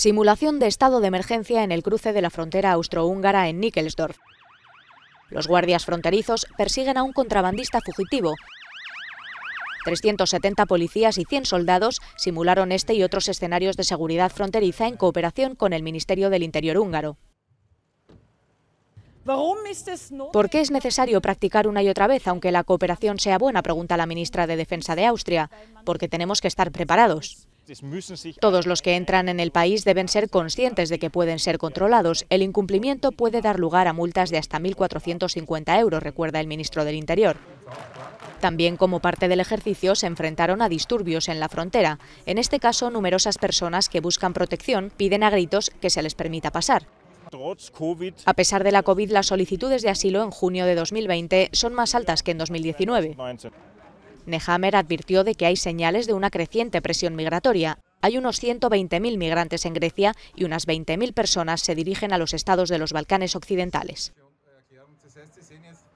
Simulación de estado de emergencia en el cruce de la frontera austrohúngara en Nickelsdorf. Los guardias fronterizos persiguen a un contrabandista fugitivo. 370 policías y 100 soldados simularon este y otros escenarios de seguridad fronteriza en cooperación con el Ministerio del Interior húngaro. ¿Por qué es necesario practicar una y otra vez, aunque la cooperación sea buena? Pregunta la ministra de Defensa de Austria. Porque tenemos que estar preparados. Todos los que entran en el país deben ser conscientes de que pueden ser controlados. El incumplimiento puede dar lugar a multas de hasta 1.450 euros, recuerda el ministro del Interior. También como parte del ejercicio se enfrentaron a disturbios en la frontera. En este caso, numerosas personas que buscan protección piden a gritos que se les permita pasar. A pesar de la COVID, las solicitudes de asilo en junio de 2020 son más altas que en 2019. Nehammer advirtió de que hay señales de una creciente presión migratoria. Hay unos 120.000 migrantes en Grecia y unas 20.000 personas se dirigen a los estados de los Balcanes Occidentales.